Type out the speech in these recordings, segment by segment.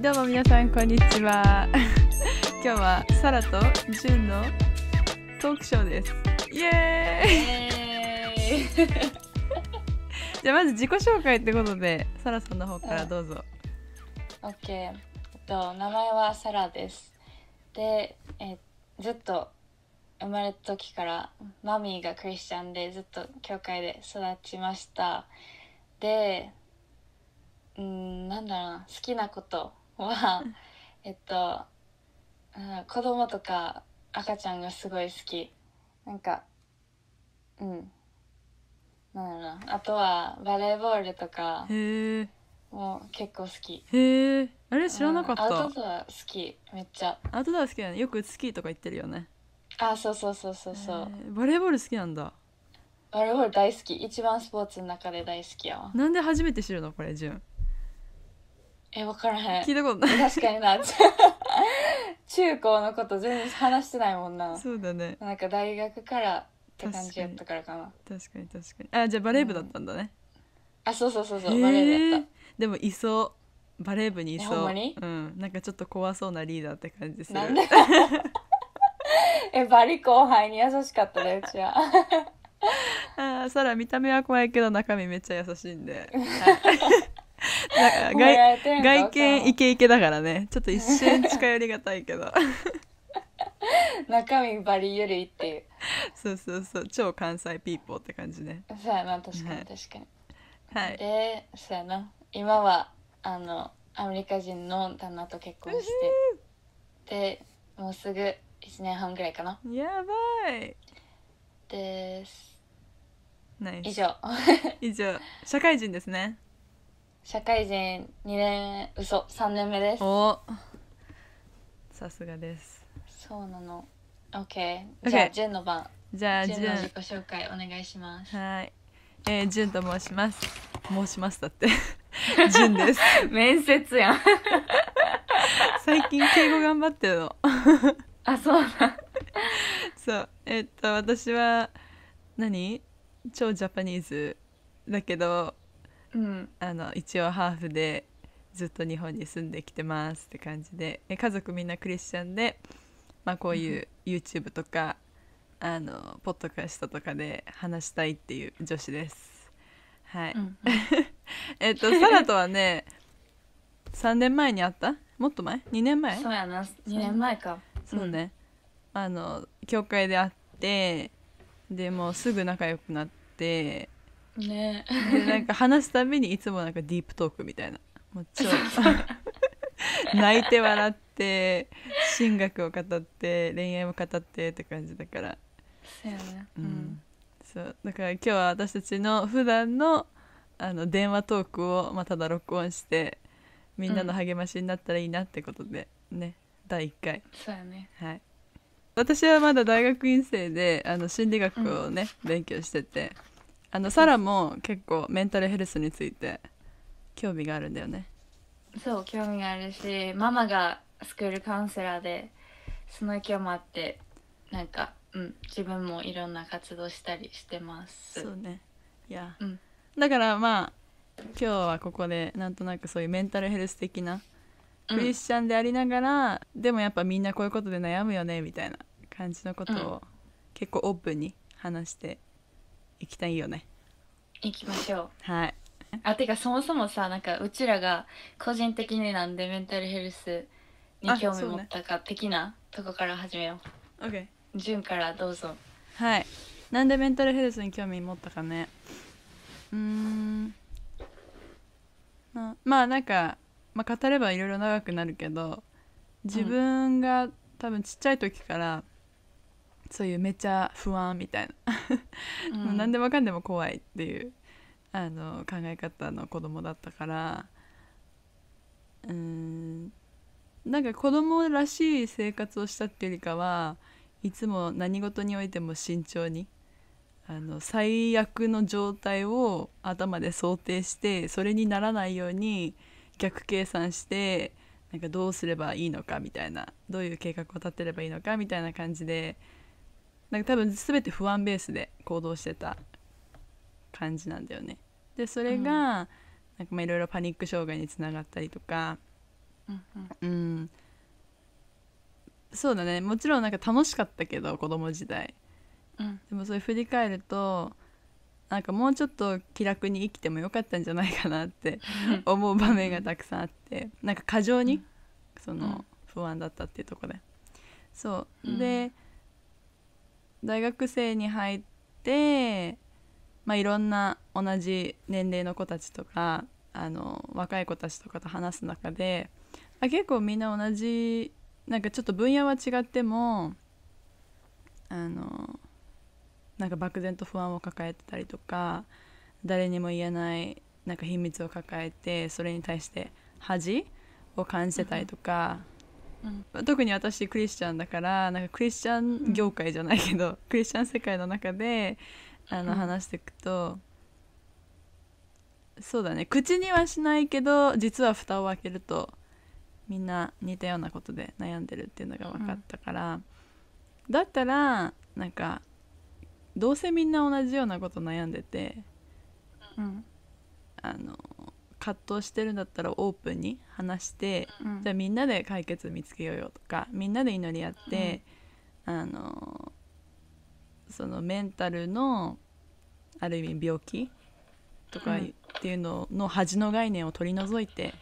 どうも皆さんこんにちは 今日はサラとジュンのトークショーですイエーイじゃあまず自己紹介ってことでサラさんの方からどうぞ、うん、OK えっと名前はサラですでえずっと生まれた時からマミーがクリスチャンでずっと教会で育ちましたでうんなんだろうな好きなことは、えっと、うん、子供とか赤ちゃんがすごい好き。なんか、うん。なんだろうな。あとは、バレーボールとか、もう結構好き。へえ。あれ知らなかった、うん、アウトドア好き、めっちゃ。アウトドア好きだね。よくスキーとか行ってるよね。あ、そうそうそうそうそう。バレーボール好きなんだ。バレーボール大好き。一番スポーツの中で大好きやわ。なんで初めて知るのこれ、ジュン。え分からへん聞いたことない確かにな 中高のこと全然話してないもんなそうだねなんか大学からって感じやったからかな確かに確かにあじゃあバレー部だったんだね、うん、あそうそうそうそう、えー、バレー部やったでもいそうバレー部にいそううんなんかちょっと怖そうなリーダーって感じする えバリ後輩に優しかったねうちは ああそら見た目は怖いけど中身めっちゃ優しいんで、はい外外見イケイケだからねちょっと一瞬近寄りがたいけど 中身バリゆるいっていうそうそうそう超関西ピーポーって感じねそうやな確かに確かにはい、でそうやな今はあのアメリカ人の旦那と結婚してでもうすぐ1年半ぐらいかなやばいです以上 以上社会人ですね社会人2年嘘3年目ですおさすがですそうなの OK じゃあ o k の番じゃあジジのュ自己紹介お願いしますはいえー、ジュと申します申しますだってジュンです 面接やん 最近敬語頑張ってるの あそうだそうえっと私は何超ジャパニーズだけどうん、あの一応ハーフでずっと日本に住んできてますって感じでえ家族みんなクリスチャンで、まあ、こういう YouTube とか、うん、あのポッドキャストとかで話したいっていう女子です。はい、うん、えっとサラとはね3年前に会ったもっと前 ?2 年前そうやな2年前か。そうね、うん、あの教会で会ってでもうすぐ仲良くなってねでなんか話すたびにいつもなんかディープトークみたいなもう 泣いて笑って進学を語って恋愛も語ってって感じだからそうねうん、そうだから今日は私たちの普段のあの電話トークを、まあ、ただ録音してみんなの励ましになったらいいなってことでね、うん、第1回そうやねはい私はまだ大学院生であの心理学をね、うん、勉強しててあのサラも結構メンタルヘルスについて興味があるんだよねそう興味があるしママがスクールカウンセラーでその影響もあってなんか、うん、自分もいろんな活動したりしてますそうねいや、うん、だからまあ今日はここでなんとなくそういうメンタルヘルス的なクリスチャンでありながら、うん、でもやっぱみんなこういうことで悩むよねみたいな感じのことを結構オープンに話して行きたいよね行きましょうはいあてかそもそもさなんかうちらが個人的になんでメンタルヘルスに興味持ったか的なとこから始めよう OK 順からどうぞはいなんでメンタルヘルスに興味持ったかねうんまあなんか、まあ、語ればいろいろ長くなるけど自分が、多分ちっちゃい時からそういうめっちゃ不安みたいな、うん、何でもかんでも怖いっていうあの考え方の子供だったからうんなんか子供らしい生活をしたっていうよりかはいつも何事においても慎重にあの最悪の状態を頭で想定してそれにならないように逆計算してなんかどうすればいいのかみたいなどういう計画を立てればいいのかみたいな感じでなんか多分全て不安ベースで行動してた感じなんだよね。でそれが、なんかまあいろいろパニック障害につながったりとか、うんうんうん、そうだねもちろんなんか楽しかったけど子供時代、うん、でもそれ振り返るとなんかもうちょっと気楽に生きてもよかったんじゃないかなって思う場面がたくさんあってなんか過剰に、その不安だったっていうとこでそう、で、大学生に入って、まあ、いろんな同じ年齢の子たちとかあの若い子たちとかと話す中であ結構みんな同じなんかちょっと分野は違ってもあのなんか漠然と不安を抱えてたりとか誰にも言えないなんか秘密を抱えてそれに対して恥を感じてたりとか、うん、特に私クリスチャンだからなんかクリスチャン業界じゃないけど、うん、クリスチャン世界の中であの話していくと、うん、そうだね口にはしないけど実は蓋を開けるとみんな似たようなことで悩んでるっていうのが分かったから、だったらなんかどうせみんな同じようなこと悩んでて、うん、あの葛藤してるんだったらオープンに話して、うん、じゃあみんなで解決見つけようよとかみんなで祈り合って、うん、あのそのメンタルのある意味病気とかっていうのの恥の概念を取り除いて、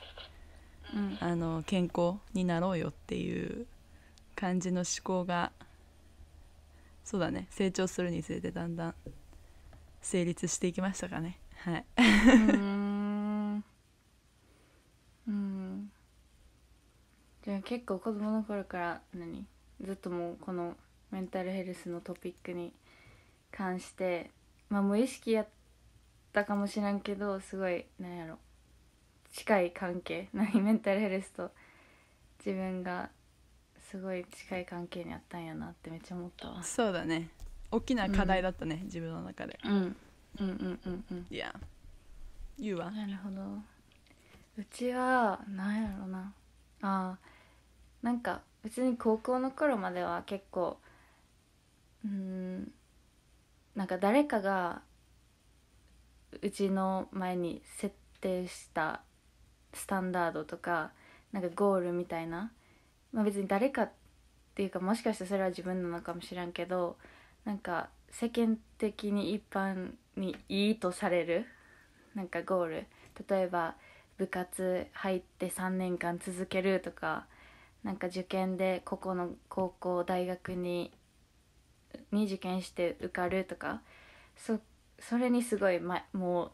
うん、あの健康になろうよっていう感じの思考がそうだね成長するにつれてだんだん成立していきましたかねはい。でも結構子供の頃から何ずっともうこのメンタルヘルスのトピックに関してまあ無意識やったかもしらんけどすごいなんやろ近い関係 何メンタルヘルスと自分がすごい近い関係にあったんやなってめっちゃ思ったわそうだね大きな課題だったね、うん、自分の中で、うん、うんうんうんうんいや言うわなるほどうちは何やろうなああなんか別に高校の頃までは結構うんなんか誰かがうちの前に設定したスタンダードとかなんかゴールみたいな、まあ、別に誰かっていうかもしかしたらそれは自分なのかもしらんけどなんか世間的に一般にいいとされるなんかゴール例えば部活入って3年間続けるとかなんか受験でここの高校大学にに受験して受かるとかそそれにすごい、ま、もう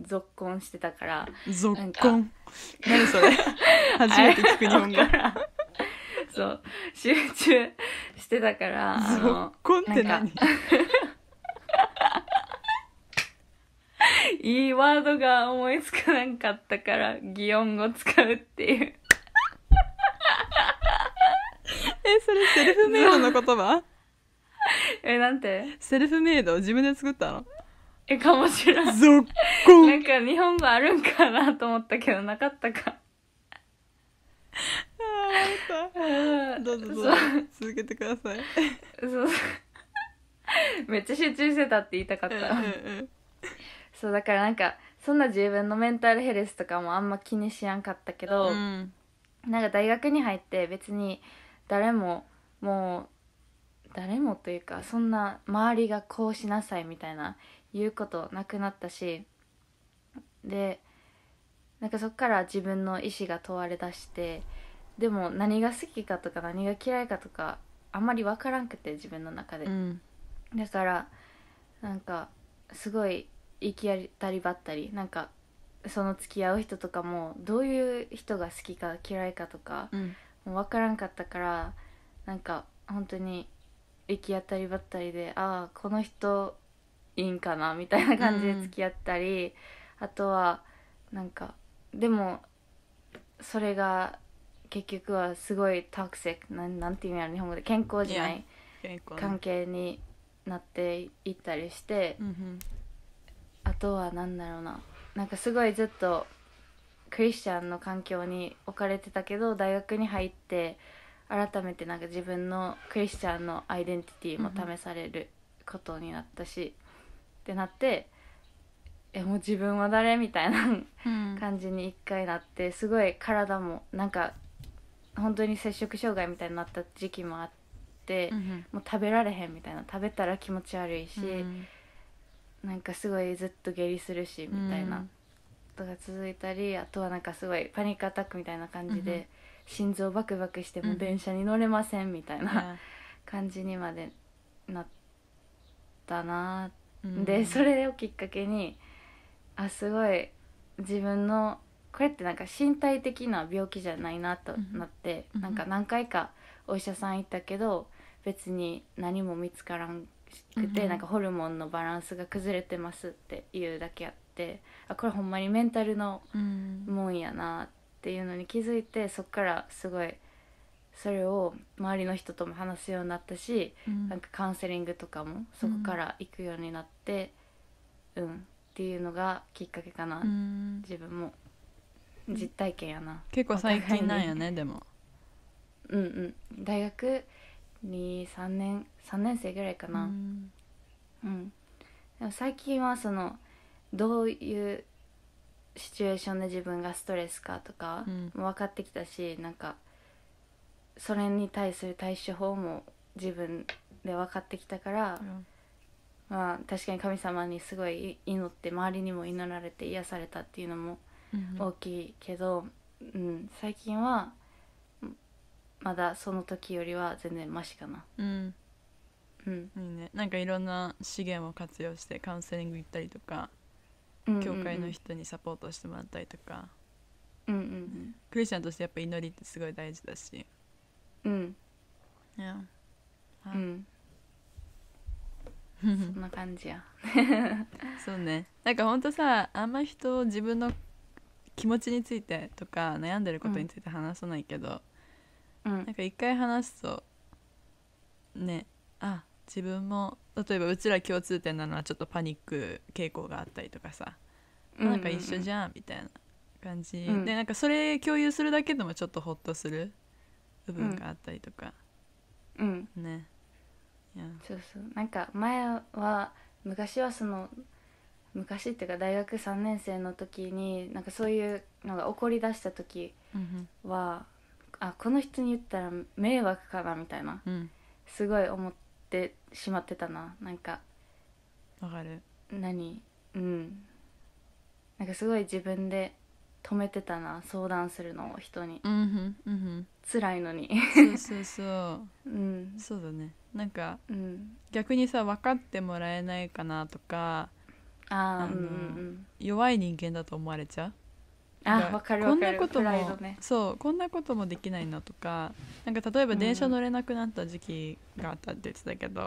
続婚してたから続婚何それ 初めて聞く日本語そう集中してたから続婚こんって何 いいワードが思いつかなかったから擬音語使うっていうえそれセルフメイドの言葉 えなんてセルフメイド自分で作ったのえかもしれないなんか日本語あるんかなと思ったけどなかったかああどうぞどうぞ続けてくださいそうめっちゃ集中してたって言いたかった、そうだからなんかそんな自分のメンタルヘルスとかもあんま気にしやんかったけど、うん、なんか大学に入って別に誰ももう誰もというかそんな周りがこうしなさいみたいな言うことなくなったしでなんかそっから自分の意思が問われだしてでも何が好きかとか何が嫌いかとかあんまり分からんくて自分の中で、うん、だからなんかすごい行き当たりばったりなんかその付き合う人とかもどういう人が好きか嫌いかとか、うん、分からんかったからなんか本当に行き当たりばったりでああこの人いいんかなみたいな感じで付き合ったり、うん、あとはなんかでもそれが結局はすごいタクシックななんていうんやろ日本語で健康じゃない関係になっていったりして、うん、あとは何だろうななんかすごいずっとクリスチャンの環境に置かれてたけど大学に入って改めてなんか自分のクリスチャンのアイデンティティも試されることになったし、うん、ってなってえもう自分は誰みたいな感じに一回なって、すごい体もなんか本当に摂食障害みたいになった時期もあって、うん、もう食べられへんみたいな食べたら気持ち悪いし、うん、なんかすごいずっと下痢するしみたいな。とが続いたりあとはなんかすごいパニックアタックみたいな感じで、うん心臓バクバクしても電車に乗れませんみたいな、感じにまでなったな、うん、でそれをきっかけにあすごい自分のこれってなんか身体的な病気じゃないなとなって、うん、なんか何回かお医者さん行ったけど別に何も見つからんくて、うん、なんかホルモンのバランスが崩れてますっていうだけやって。ってあこれほんまにメンタルのもんやなっていうのに気づいてそっからすごいそれを周りの人とも話すようになったし、うん、なんかカウンセリングとかもそこから行くようになって、うん、うん、っていうのがきっかけかな、うん、自分も実体験やな結構最近なんやねでもうんうん大学23年3年生ぐらいかなうん、でも最近はそのどういうシチュエーションで自分がストレスかとか、も分かってきたしなんかそれに対する対処法も自分で分かってきたから、うん、まあ確かに神様にすごい祈って周りにも祈られて癒されたっていうのも大きいけど、うん、うん、最近はまだその時よりは全然マシかな。うんうん、いいねなんかいろんな資源を活用してカウンセリング行ったりとか教会の人にサポートしてもらったりとか、うんうんうん、クリスチャンとしてやっぱ祈りってすごい大事だしうんいや、うん、そんな感じや そうねなんかほんとさあんま人自分の気持ちについてとか悩んでることについて話さないけど、うん、なんか一回話すとねあ自分も例えばうちら共通点なのはちょっとパニック傾向があったりとかさ、うんうん、なんか一緒じゃんみたいな感じ、うん、でなんかそれ共有するだけでもちょっとホッとする部分があったりとか、うん、ねそうそうなんか前は昔はその昔っていうか大学3年生の時になんかそういうのが起こりだした時は、うん、あこの人に言ったら迷惑かなみたいな、うん、すごい思って。ってしまってたななんかわかる何うんなんかすごい自分で止めてたな相談するのを人に、うんふんうんん辛いのにそうそうそう うんそうだねなんか、うん、逆にさ分かってもらえないかなとかああの、うんうん、弱い人間だと思われちゃうあわかるこんなことも、ね、そうこんなこともできないのとかなんか例えば電車乗れなくなった時期があったって言ってたけど、うん、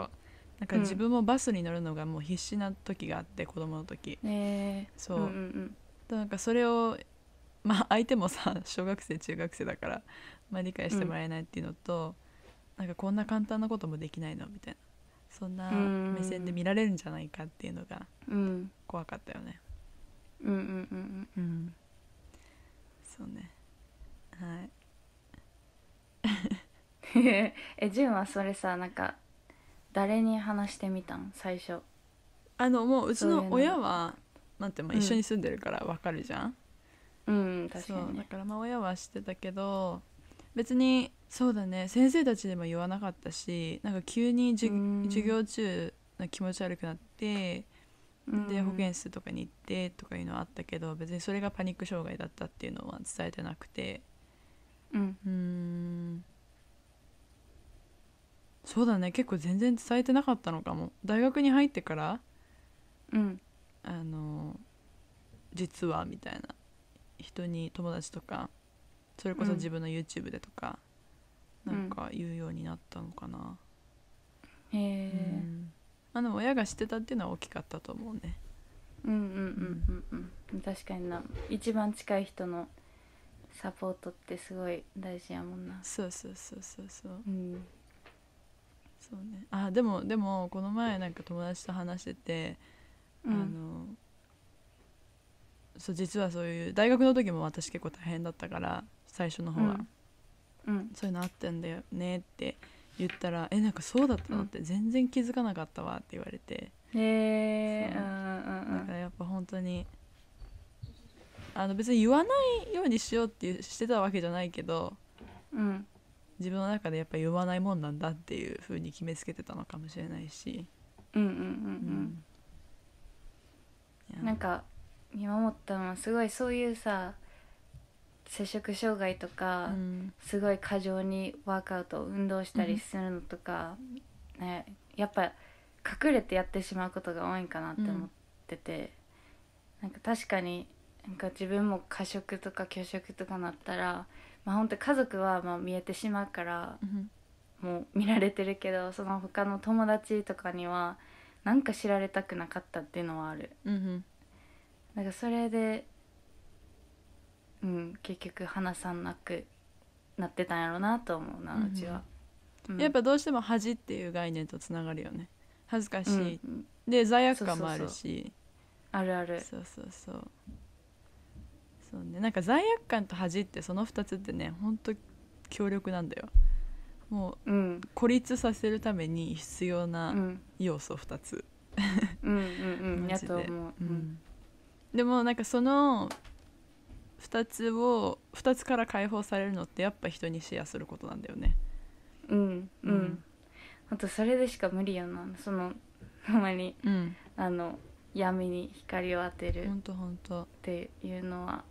なんか自分もバスに乗るのがもう必死な時があって子供の時、えー、そう、うんうんうん、なんかそれを まあ相手もさ小学生中学生だから、まあ、理解してもらえないっていうのと、うん、なんかこんな簡単なこともできないのみたいなそんな目線で見られるんじゃないかっていうのが怖かったよね。うんうんうんうん、うんそうねはい えジュンはそれさなんか誰に話してみたん最初あのもううちの親はなんてまあ一緒に住んでるからわかるじゃん、うん、うん、確かに、だからまあ親はしてたけど別にそうだね先生たちでも言わなかったしなんか急にじゅ、授業中の気持ち悪くなってで保健室とかに行ってとかいうのはあったけど別にそれがパニック障害だったっていうのは伝えてなくてうんうんそうだね結構全然伝えてなかったのかも大学に入ってからうんあの実はみたいな人に友達とかそれこそ自分の YouTube でとか、うんなんか言うようになったのかな、へえ、まあ、でも親がしてたっていうのは大きかったと思うねうんうんうんうんうん確かにな一番近い人のサポートってすごい大事やもんなそうそうそうそうそううんそうねあでもでもこの前なんか友達と話してて、うん、あのそう実はそういう大学の時も私結構大変だったから最初の方は、うん、うん、そういうのあったんだよねって言ったら「えなんかそうだったの?」って全然気づかなかったわって言われてへえだからやっぱ本当にあの別に言わないようにしようってしてたわけじゃないけど、うん、自分の中でやっぱ言わないもんなんだっていうふうに決めつけてたのかもしれないしうんうんうんうん、うん、なんか見守ったのはすごいそういうさ摂食障害とか、うん、すごい過剰にワークアウト運動したりするのとか、うん、ね、やっぱ隠れてやってしまうことが多いんかなって思ってて、うん、なんか確かになんか自分も過食とか拒食とかなったら、まあ本当家族はまあ見えてしまうから、もう見られてるけどその他の友達とかにはなんか知られたくなかったっていうのはある。なんかそれでうん、結局話さなくなってたんやろうなと思うな、うちは、うん、やっぱどうしても恥っていう概念とつながるよね恥ずかしい、うん、で罪悪感もあるしあるあるそうそうそうそうねなんか罪悪感と恥ってその2つってねほんと強力なんだよもう、うん、孤立させるために必要な要素2つうんうんうん やと思う、うん、でもなんかその2つを2つから解放されるのってやっぱ人にシェアすることなんだよねうんうん、うん、あとそれでしか無理やなそのほんまに、うん、あの闇に光を当てるっていうのは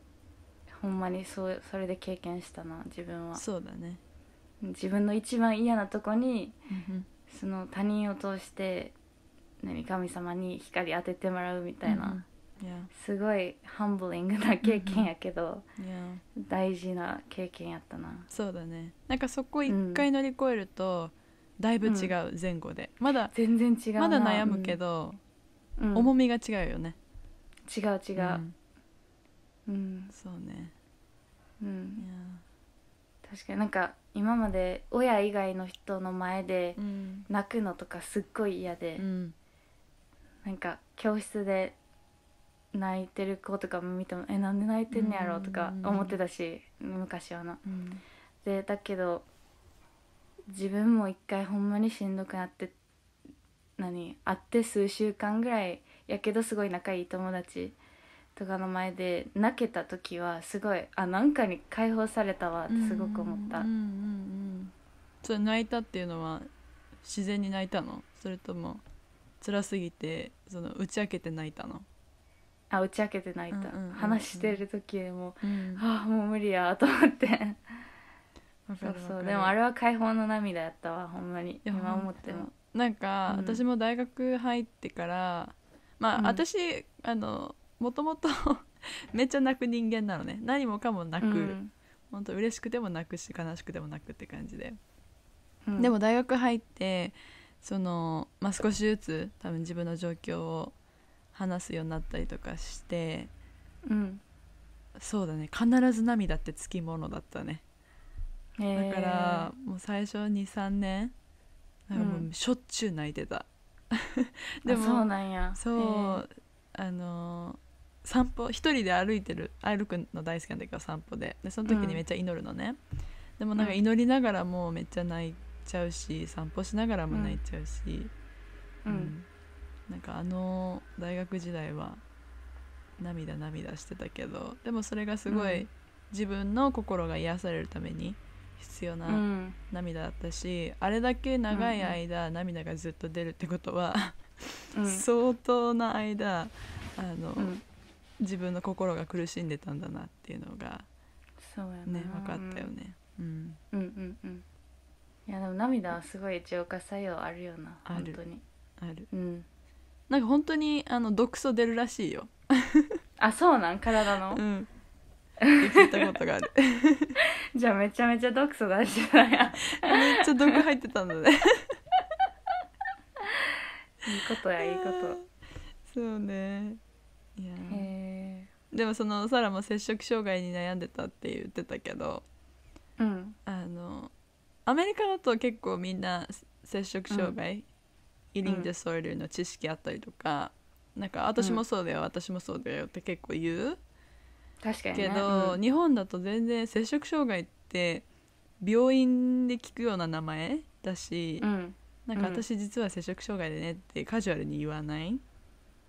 ほんまにそうそれで経験したな自分はそうだね自分の一番嫌なとこに、その他人を通して何神様に光当ててもらうみたいなすごいハンブリングな経験やけど、大事な経験やったなそうだねなんかそこ一回乗り越えると、だいぶ違う前後で、まだ全然違うまだ悩むけど、重みが違うよね違う違ううん、そうねうん確かになんか今まで親以外の人の前で泣くのとかすっごい嫌で、うん、なんか教室で泣いてる子とか見ても「えなんで泣いてんねやろ」とか思ってたし昔はな。うん、でだけど自分も一回ほんまにしんどくなって何会って数週間ぐらいやけどすごい仲いい友達とかの前で泣けた時はすごいあなんかに解放されたわってすごく思った。うんうんうん、それ泣いたっていうのは自然に泣いたのそれとも辛すぎてその打ち明けて泣いたのあ打ち明けて泣いた、うんうんうんうん話してる時でも、うんああもう無理やと思って そうそうでもあれは解放の涙やったわほんまに今思ってもなんか、うん私も大学入ってからまあ、うん私あのもともと めっちゃ泣く人間なのね何もかも泣く、うん本当嬉しくても泣くし悲しくても泣くって感じで、うんでも大学入ってその、まあ、少しずつ多分自分の状況を話すようになったりとかして、うん、そうだね必ず涙ってつきものだったねだからもう最初23年なんかもうしょっちゅう泣いてた、うん、でもそうなんやそうあの散歩一人で歩いてる歩くの大好きなんだけど散歩ででその時にめっちゃ祈るのね、うん、でもなんか祈りながらもめっちゃ泣いちゃうし散歩しながらも泣いちゃうし、うん、うん、なんかあの大学時代は涙涙してたけどでもそれがすごい自分の心が癒されるために必要な涙だったし、うん、あれだけ長い間、涙がずっと出るってことはうん、相当な間あの、うん、自分の心が苦しんでたんだなっていうのがね分かったよね。うん、うんうんうんいやでも涙はすごい浄化作用あるよなある本当にある、うん、なんか本当にあの毒素出るらしいよあそうなん体の、うん、聞いたことがあるじゃあめちゃめちゃ毒素出してたやめっちゃ毒入ってたんだねいいことやいいことそうねいやでもそのサラも摂食障害に悩んでたって言ってたけど、うん、あのアメリカだと結構みんな摂食障害イリング・ディスーの知識あったりとか、うん、なんか私もそうだよ、うん、私もそうだよって結構言う確かに、ね、けど、うん、日本だと全然摂食障害って病院で聞くような名前だし、うん、なんか私実は摂食障害でねってカジュアルに言わない、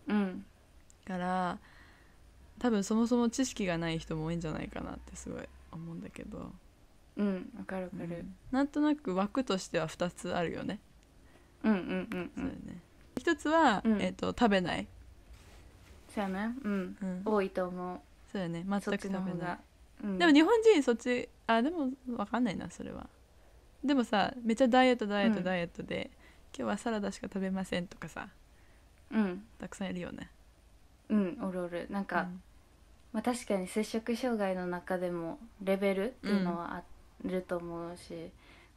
うん、から多分そもそも知識がない人も多いんじゃないかなってすごい思うんだけどうんわかるかる、うん、なんとなく枠としては2つあるよねうんうんうん、うそうよん、ね一つは、うんえっと食べないそうやねうん、うん多いと思うそうやね全く食べないうん、でも日本人そっちあでも分かんないなそれはでもさめっちゃダイエットダイエットダイエットで、今日はサラダしか食べませんとかさうんたくさんいるよねうんおるおるなんか、まあ、確かに摂食障害の中でもレベルっていうのはあると思うし、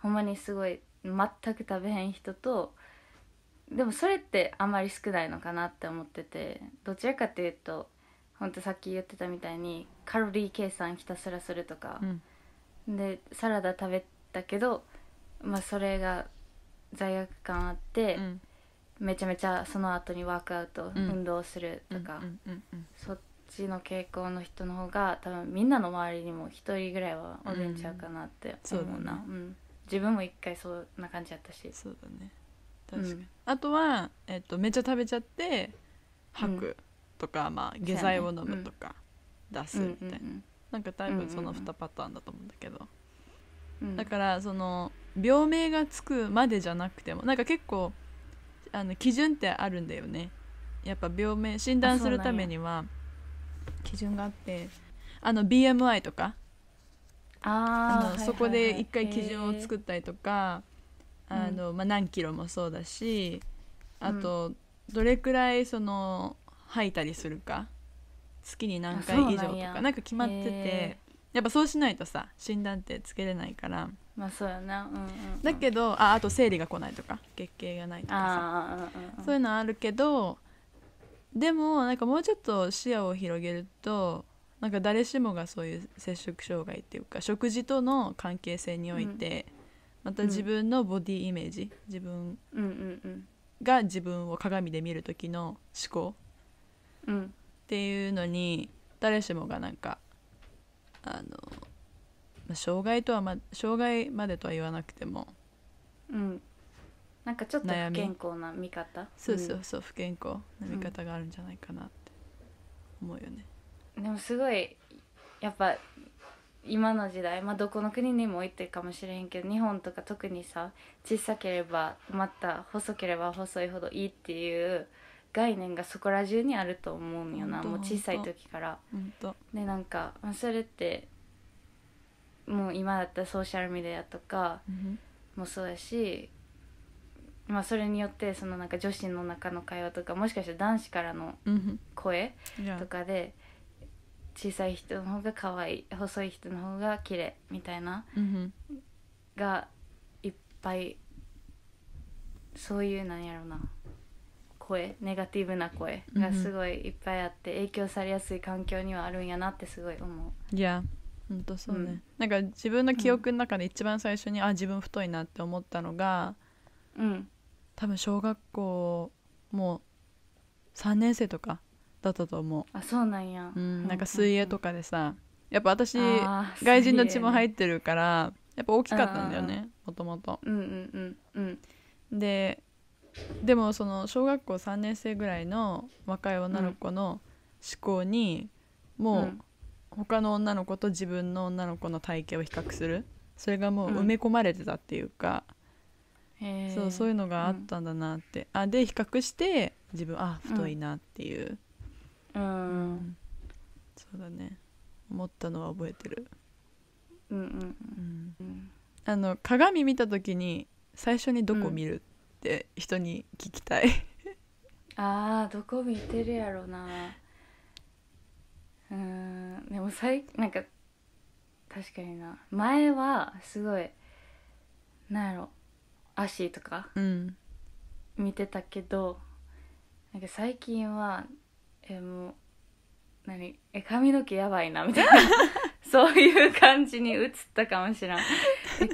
ほんまにすごい全く食べへん人とでもそれってあんまり少ないのかなって思っててどちらかっていうとほんとさっき言ってたみたいにカロリー計算ひたすらするとか、うん、でサラダ食べたけど、まあ、それが罪悪感あって、うん、めちゃめちゃその後にワークアウト、うん、運動するとか、そっちの傾向の人の方が多分みんなの周りにも1人ぐらいはおるんちゃうかなって思うな。うん自分も一回そんな感じやったしそうだね確かに、うん、あとは、えっと、めっちゃ食べちゃって吐くとか、うん、まあ、下剤を飲むとか、ね、出すみたいな、うんうんうん、なんか多分その2パターンだと思うんだけど、うんうん、だからその病名がつくまでじゃなくてもなんか結構あの基準ってあるんだよねやっぱ病名診断するためには基準があってあの BMI とかあのそこで一回基準を作ったりとか、あのまあ、何キロもそうだし、あとどれくらいその吐いたりするか月に何回以上とかなんか決まっててやっぱそうしないとさ診断ってつけれないから。まあそうやな、うんうん、うん、だけどああと生理が来ないとか月経がないとかさ、うんうん、そういうのあるけどでもなんかもうちょっと視野を広げるとなんか誰しもがそういう摂食障害っていうか食事との関係性において、うん、また自分のボディイメージ、自分が自分を鏡で見る時の思考、うん、っていうのに誰しもがなんかあの、まあ、障害とはま障害までとは言わなくても、うん、なんかちょっと不健康な見方そうそうそう、不健康な見方があるんじゃないかなって思うよね。でもすごいやっぱ今の時代まあどこの国にも行ってるかもしれへんけど日本とか特にさ小さければまた細ければ細いほどいいっていう概念がそこら中にあると思うんよなもう小さい時からでなんか、まあ、それってもう今だったらソーシャルメディアとかもそうやし、うん、まあ、それによってそのなんか女子の中の会話とかもしかしたら男子からの声とかで、うん小さい人の方が可愛い細い人の方が綺麗みたいな、うん、がいっぱいそういうなんやろな声ネガティブな声がすごいいっぱいあって、影響されやすい環境にはあるんやなってすごい思う。いや本当そうね、うん、なんか自分の記憶の中で一番最初に、うん、あ自分太いなって思ったのが、うん、多分小学校もう3年生とかだったと思うあそうなんや、うん、なんか水泳とかでさやっぱ私外人の血も入ってるから、やっぱ大きかったんだよねもともとででもその小学校3年生ぐらいの若い女の子の思考に、もう他の女の子と自分の女の子の体型を比較するそれがもう埋め込まれてたっていうか、うん、そうそういうのがあったんだなって、うん、あで比較して自分あ太いなっていううん、そうだね思ったのは覚えてるうんうんうん、あの鏡見た時に最初にどこ見るって人に聞きたい あーどこ見てるやろなうんでも最なんか確かにな前はすごいなんやろ足とか見てたけど、うん、なんか最近はえもう何え髪の毛やばいなみたいな そういう感じに映ったかもしらん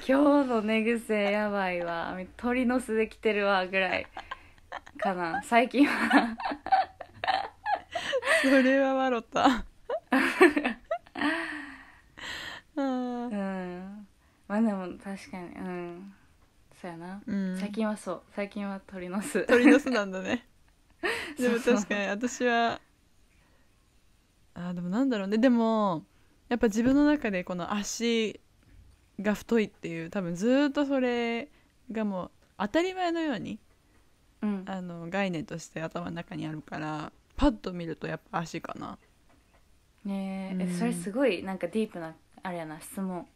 今日の寝癖やばいわ鳥の巣できてるわぐらいかな最近は それは笑った うんまあでも確かにうんそうやな、うん、最近はそう最近は鳥の巣鳥の巣なんだね でも確かに私はあでもなんだろうねでもやっぱ自分の中でこの足が太いっていう多分ずっとそれがもう当たり前のように、うん、あの概念として頭の中にあるからパッと見るとやっぱ足かな。ねえ、うん、それすごいなんかディープなあれやな質問、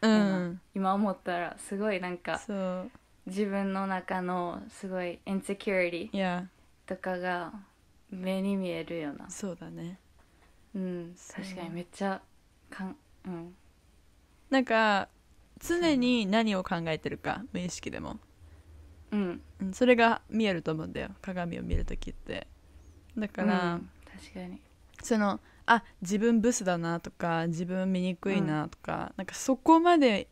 うん、今思ったらすごいなんか自分の中のすごいインセキュリティとかが目に見えるよなそうだねうん確かにめっちゃかんうんなんか常に何を考えてるか無意識でも、うん、それが見えると思うんだよ鏡を見る時ってだから、うん、確かにそのあ自分ブスだなとか自分醜いなとか、うん、なんかそこまで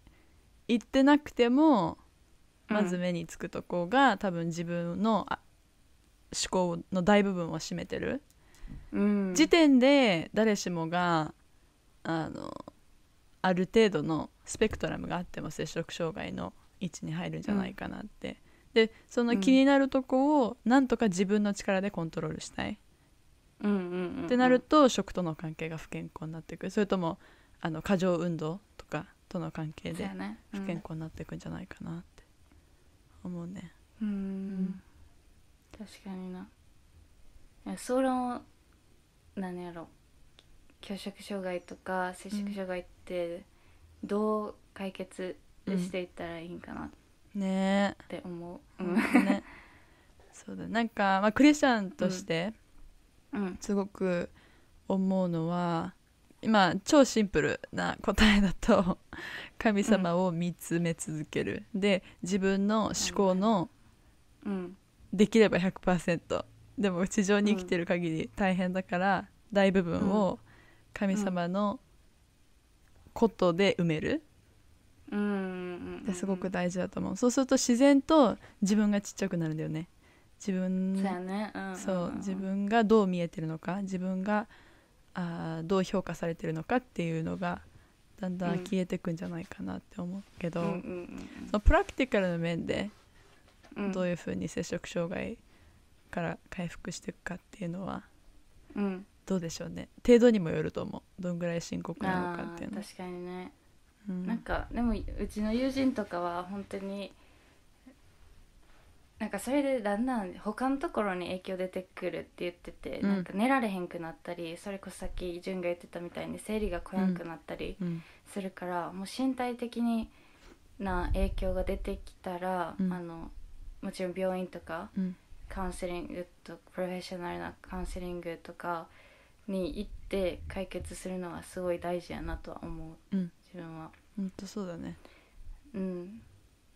言ってなくてもまず目につくとこが、多分自分の思考の大部分を占めてる、うん、時点で誰しもがあのある程度のスペクトラムがあっても摂食障害の位置に入るんじゃないかなって、うん、でその気になるとこをなんとか自分の力でコントロールしたい、うんうんうんってなると食との関係が不健康になっていくそれともあの過剰運動とかとの関係で不健康になっていくんじゃないかなって思うね。うん、うん確かにないやそ論を何やろ拒食障害とか摂食障害ってどう解決していったらいいんかなねって思う、うんね、そうだなんか、まあ、クリスチャンとしてすごく思うのは、うん、今超シンプルな答えだと 神様を見つめ続ける、うん、で自分の思考のできれば100%でも地上に生きてる限り大変だから、大部分を神様のことで埋める、うんすごく大事だと思うそうすると自然と自分がちっちゃくなるんだよね自分そう、ねうんうんそう自分がどう見えてるのか自分があどう評価されてるのかっていうのがだんだん消えてくんじゃないかなって思うけど、うんうんうんうん、そのプラクティカルの面でどういうふうに摂食障害から回復していくかっていうのは、うん、どうでしょうね程度にもよると思うどんぐらい深刻なのかっていうの確かにね、うん、なんかでもうちの友人とかは本当になんかそれでだんだん他のところに影響出てくるって言ってて、うん、なんか寝られへんくなったりそれこそさっき潤が言ってたみたいに生理が来なくなったりするから、うん、もう身体的にな影響が出てきたら、あのもちろん病院とか、うん、カウンセリングとプロフェッショナルなカウンセリングとかに行って解決するのはすごい大事やなとは思う、うん、自分は。本当そうだねうん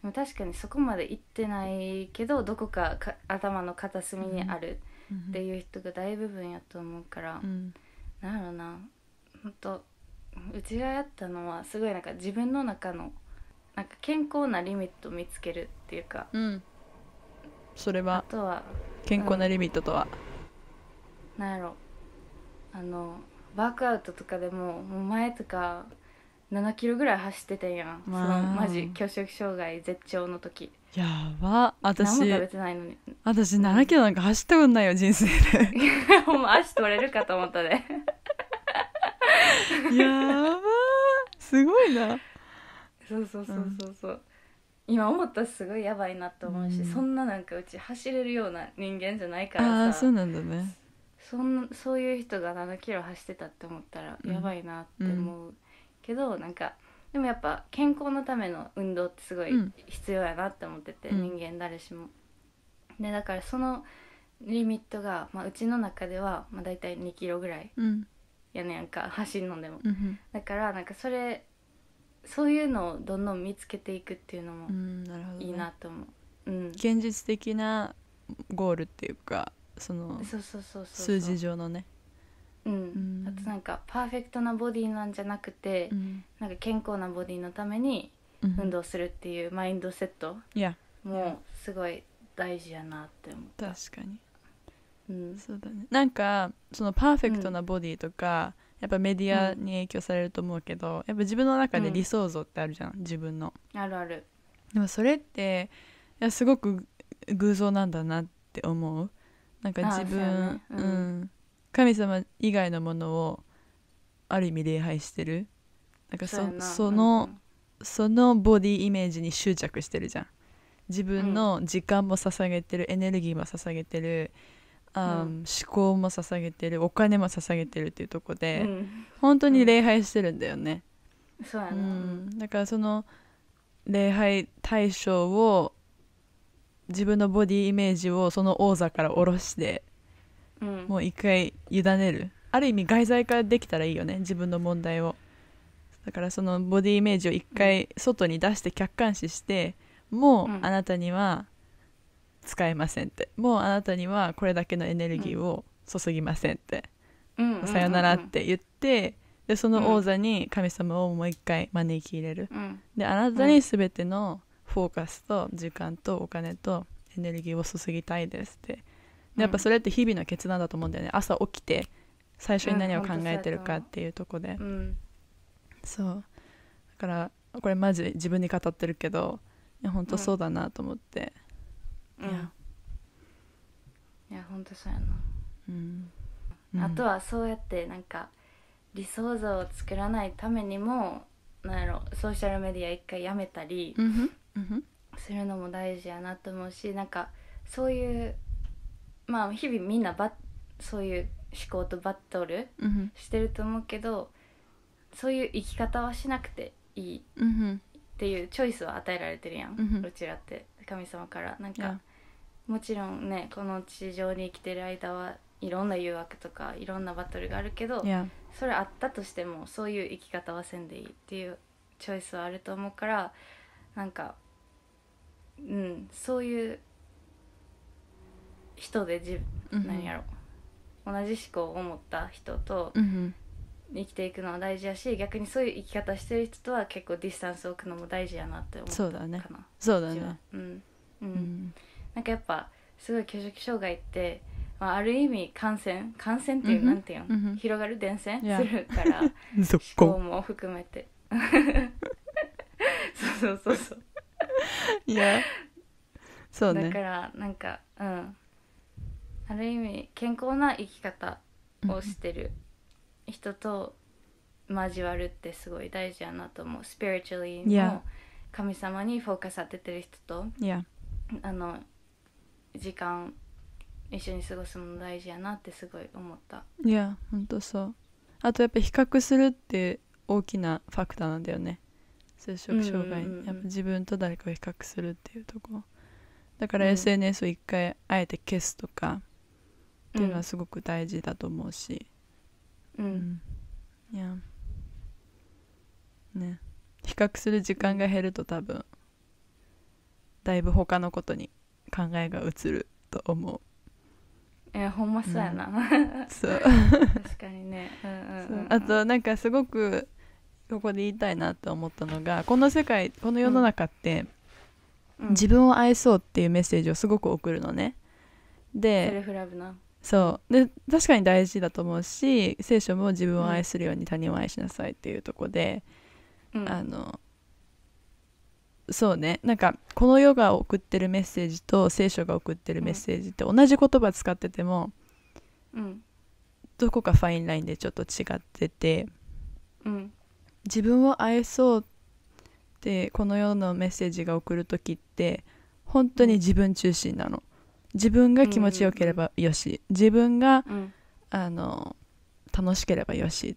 でも確かにそこまで行ってないけどどこか頭の片隅にあるっていう人が大部分やと思うから、うん、なるなほんとうちがやったのはすごいなんか自分の中のなんか健康なリミットを見つけるっていうか、うん、それはあとは健康なリミットとは、うん、なんやろあのワークアウトとかでももう前とか7キロぐらい走ってたんやん、まあ、そのマジ拒食障害絶頂の時やば私何も食べてないのに私7キロなんか走ったことないよ人生で ほん足取れるかと思ったでやばすごいなそうそうそうそうそう、うん今思ったらすごいやばいなと思うし、うんそんななんかうち走れるような人間じゃないからさああそうなんだねそんそういう人が7キロ走ってたって思ったらやばいなって思うけど、なんかでもやっぱ健康のための運動ってすごい必要やなって思ってて、うん人間誰しも。でだからそのリミットが、まあ、うちの中では、まあ、大体2キロぐらいうんやねんか走るのでも。うんだからなんかそれそういうのをどんどん見つけていくっていうのもうんなるほど、いいなと思う、うん、現実的なゴールっていうかその数字上のねうん、あとなんかパーフェクトなボディなんじゃなくて、うん、なんか健康なボディのために運動するっていうマインドセット、もうすごい大事やなって思った確かに、うん、そうだねなんかそのパーフェクトなボディとか、うんやっぱメディアに影響されると思うけど、やっぱ自分の中で理想像ってあるじゃん、自分のあるあるでもそれっていやすごく偶像なんだなって思うなんか自分、ね、うん、うん、神様以外のものをある意味礼拝してるなんかそその、うん、そのボディイメージに執着してるじゃん自分の時間も捧げてるエネルギーも捧げてる、あ、うん、思考も捧げてるお金も捧げてるっていうとこで、うん、本当に礼拝してるんだよね。そうやな、うん、だからその礼拝対象を自分のボディイメージをその王座から下ろして、うん、もう一回委ねるある意味外在化できたらいいよね自分の問題をだからそのボディイメージを一回外に出して客観視して、もうあなたには使えませんってもうあなたにはこれだけのエネルギーを注ぎませんって、うん、さよならって言って、でその王座に神様をもう一回招き入れる、うん、であなたに全てのフォーカスと時間とお金とエネルギーを注ぎたいですってでやっぱそれって日々の決断だと思うんだよね朝起きて最初に何を考えてるかっていうとこで、うん、そうだからこれマジ自分に語ってるけど本当そうだなと思って。うんうん、いやいやそうやな、うんあとはそうやってなんか理想像を作らないためにもなんやろソーシャルメディア一回やめたりするのも大事やなと思うしなんかそういうまあ日々みんなバそういう思考とバトルしてると思うけど、そういう生き方はしなくていいっていうチョイスは与えられてるやん、うちらって。神様からなんか、もちろんねこの地上に生きてる間はいろんな誘惑とかいろんなバトルがあるけど、それあったとしてもそういう生き方はせんでいいっていうチョイスはあると思うからなんかうんそういう人で自、う何やろう同じ思考を持った人と、生きていくのは大事やし逆にそういう生き方してる人とは結構ディスタンスを置くのも大事やなって思ったそうだねそうだねうん、うん、うん、なんかやっぱすごい拒食障害って、まあ、ある意味感染感染っていう、うん、なんていうの、うん、広がる伝染するから 思考も含めて そうそうそうそういやそうねだからなんかうんある意味健康な生き方をしてる、うん人と交わるってすごい大事やなと思うスピリチュアリーの神様にフォーカス当ててる人と、yeah. あの時間一緒に過ごすの大事やなってすごい思ったいやほんとそうあとやっぱ比較するって大きなファクターなんだよね摂食障害、うんうんうん、やっぱ自分と誰かを比較するっていうとこだから SNS を一回あえて消すとかっていうのはすごく大事だと思うし、うんいやね比較する時間が減ると多分だいぶ他のことに考えが移ると思ういやほんまそうやな、うん、そう確かにね、あとなんかすごくここで言いたいなと思ったのがこの世界この世の中って、うん、自分を愛そうっていうメッセージをすごく送るのねでセルフラブなそうで確かに大事だと思うし聖書も自分を愛するように他人を愛しなさいっていうとこで、うん、あのそうねなんかこの世が送ってるメッセージと聖書が送ってるメッセージって同じ言葉使ってても、うん、どこかファインラインでちょっと違ってて、うん、自分を愛そうってこの世のメッセージが送る時って本当に自分中心なの。自分が気持ちよければよし、自分が、うん、あの楽しければよしっ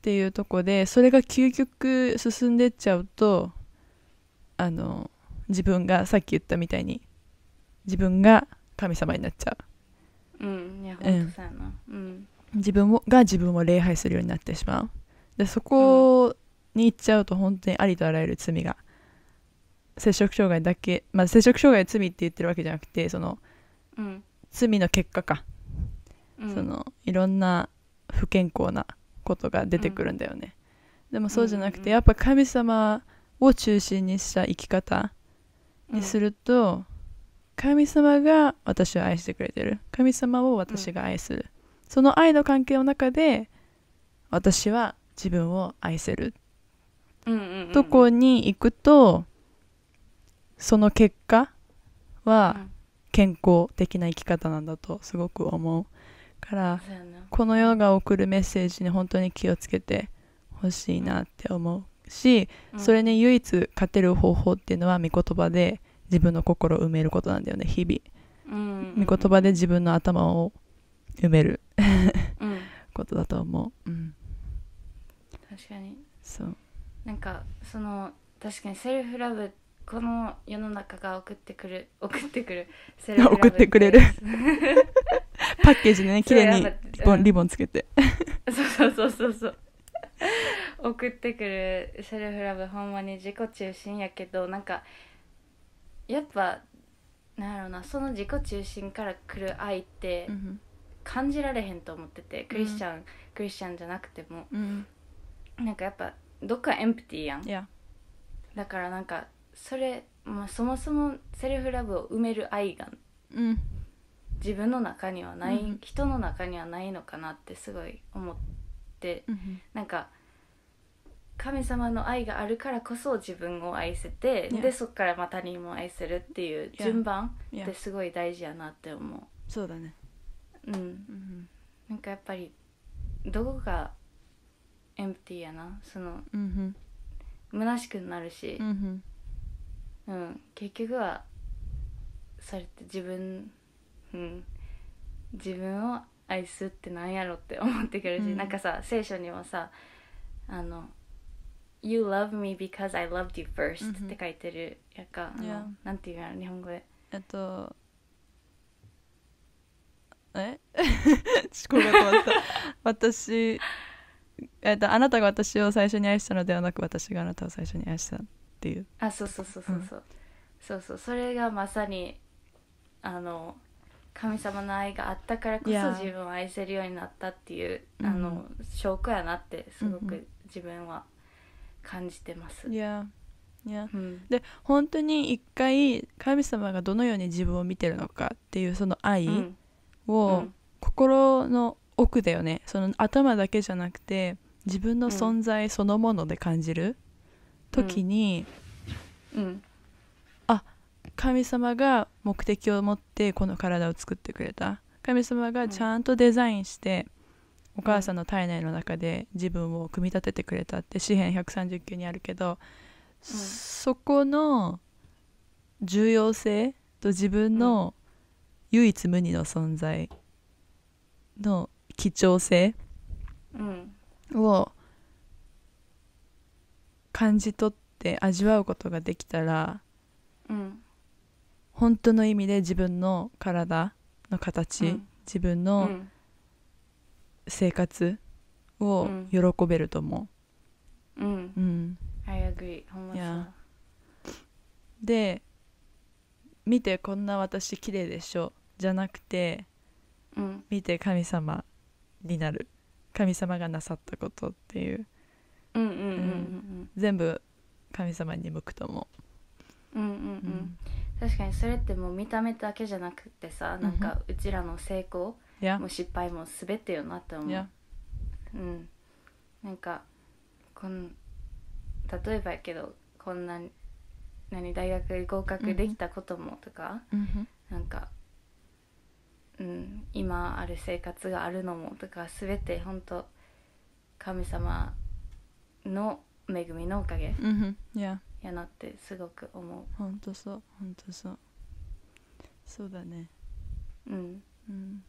ていうとこでそれが究極進んでっちゃうとあの自分がさっき言ったみたいに自分が神様になっちゃう。うん、ううん、自分をが自分を礼拝するようになってしまうでそこに行っちゃうと本当にありとあらゆる罪が摂食障害だけ、まあ、摂食障害罪って言ってるわけじゃなくてその、うん、罪の結果か、うん、そのいろんな不健康なことが出てくるんだよね、うん、でもそうじゃなくて、やっぱ神様を中心にした生き方にすると、うん、神様が私を愛してくれてる神様を私が愛する、その愛の関係の中で私は自分を愛せる、うんうんうん、とこに行くとその結果は健康的な生き方なんだとすごく思うからこの世が送るメッセージに本当に気をつけてほしいなって思うし、それに唯一勝てる方法っていうのは御言葉で自分の心を埋めることなんだよね日々、御言葉で自分の頭を埋める ことだと思う、うん、確かにそうなんかその確かにセルフラブってこの世の中が送ってくる 送ってくるセレブ送ってくれるパッケージでね 綺麗にリボンリボンつけて そうそうそうそうそう送ってくるセルフラブほんまに自己中心やけどなんかやっぱなんやろうなその自己中心から来る愛って感じられへんと思ってて、うん、クリスチャン、クリスチャンじゃなくても、うん、なんかやっぱどっかエンプティーやんだからなんかそれ、まあ、そもそもセルフラブを埋める愛がうん自分の中にはない、うん人の中にはないのかなってすごい思って、うんなんか神様の愛があるからこそ自分を愛せて、Yeah. でそこからまあ他人も愛するっていう順番ってすごい大事やなって思そうだねう、うん、うんなんかやっぱりどこがエンプティーやなそのうん虚しくなるし、うんうん結局はそれって自分うん自分を愛すってなんやろって思ってくるし、うん、なんかさ聖書にもさあの You love me because I loved you first、って書いてるやか、yeah. なんていうの日本語でえっとえ思考が変わった私えっとあなたが私を最初に愛したのではなく私があなたを最初に愛したっていうあそうそうそうそうそう、うん、そうそうそれがまさにあの神様の愛があったからこそ自分を愛せるようになったっていうあの、うん、証拠やなってすごく自分は感じてます。いやいや、うん、で本当に一回神様がどのように自分を見てるのかっていうその愛を心の奥だよねその頭だけじゃなくて自分の存在そのもので感じる。う時に、うん、あ神様が目的を持ってこの体を作ってくれた神様がちゃんとデザインして、お母さんの体内の中で自分を組み立ててくれたって詩篇130級にあるけど、うん、そこの重要性と自分の唯一無二の存在の貴重性を感じ取って味わうことができたら、うん、本当の意味で自分の体の形、うん、自分の生活を喜べると思う。うん。うん、I agree. ほんまで見てこんな私綺麗でしょじゃなくて、うん、見て神様になる神様がなさったことっていう。うんうんうんうん、うん、全部神様に向くと思う。うんうんうん、確かにそれってもう見た目だけじゃなくてさなんかうちらの成功も失敗も全てよなって思う。うん、なんかこん例えばやけどこんな何大学合格できたこともとか、うん、なんか、うん、今ある生活があるのもとか全て本当神様の恵みのおかげ m h やなってすごく思本当そう。本当そう。そうだね。ううんうん。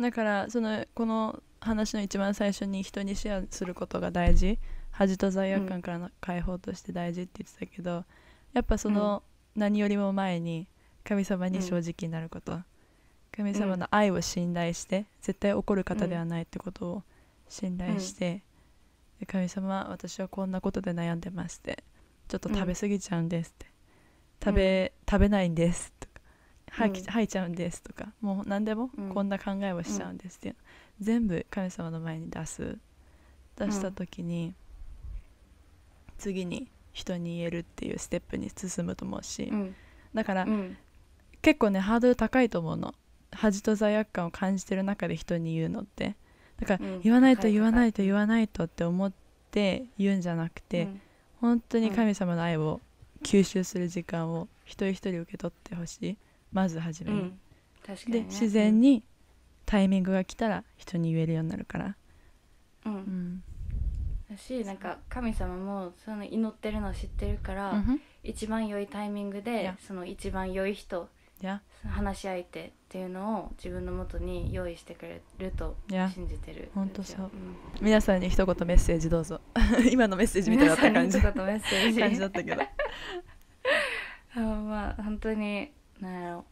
だからそのこの話の一番最初に人にシェアすることが大事恥と罪悪感からの解放として大事って言ってたけど、やっぱその何よりも前に神様に正直になること、神様の愛を信頼して絶対怒る方ではないってことを信頼して、で神様私はこんなことで悩んでましてちょっと食べ過ぎちゃうんですって、うん、食べ、食べないんですとか吐うん、吐いちゃうんですとかもう何でもこんな考えをしちゃうんですっていう、全部神様の前に出す出した時に、次に人に言えるっていうステップに進むと思うし、だから、結構ねハードル高いと思うの恥と罪悪感を感じてる中で人に言うのってだから、言わないと言わないと言わないとって思って言うんじゃなくて、本当に神様の愛を吸収する時間を一人一人受け取ってほしいまず初めに。確かに、ね、で自然にタイミングが来たら人に言えるようになるから。うん、うんだしなんか神様もその祈ってるのを知ってるから、うん、一番良いタイミングでその一番良い人話し相手っていうのを自分のもとに用意してくれると信じてる本当そう、うん、皆さんに一言メッセージどうぞ 今のメッセージみたいだった感じ感じだったけど あまあ本当になんやろ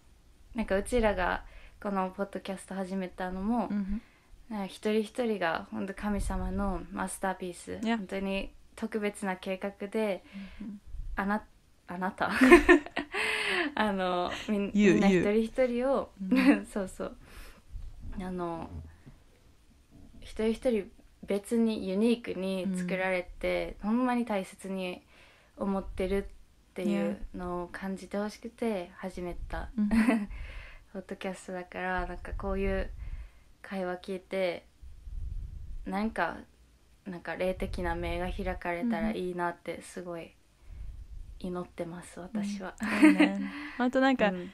なんかうちらがこのポッドキャスト始めたのも、うん、ん一人一人が本当神様のマスターピース、本当に特別な計画で、うん、あなあなた あのみんみんな一人一人を そうそうあの一人一人別にユニークに作られて、うん、ほんまに大切に思ってるっていうのを感じてほしくて始めた、うん、ポッドキャストだからなんかこういう会話聞いてなんかなんか霊的な目が開かれたらいいなってすごい祈ってます私は、うんね、あとなんか、うん、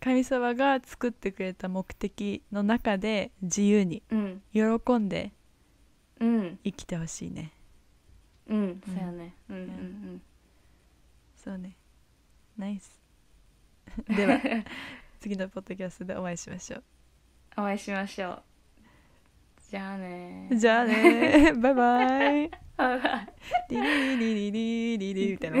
神様が作ってくれた目的の中で自由に、ん、喜んで生きてほしいねうん、そうよねうんうんうんそうねナイス では 次のポッドキャストでお会いしましょうお会いしましょうじゃあねじゃあねバイバイリリリリリリリリリリリリリリリリリ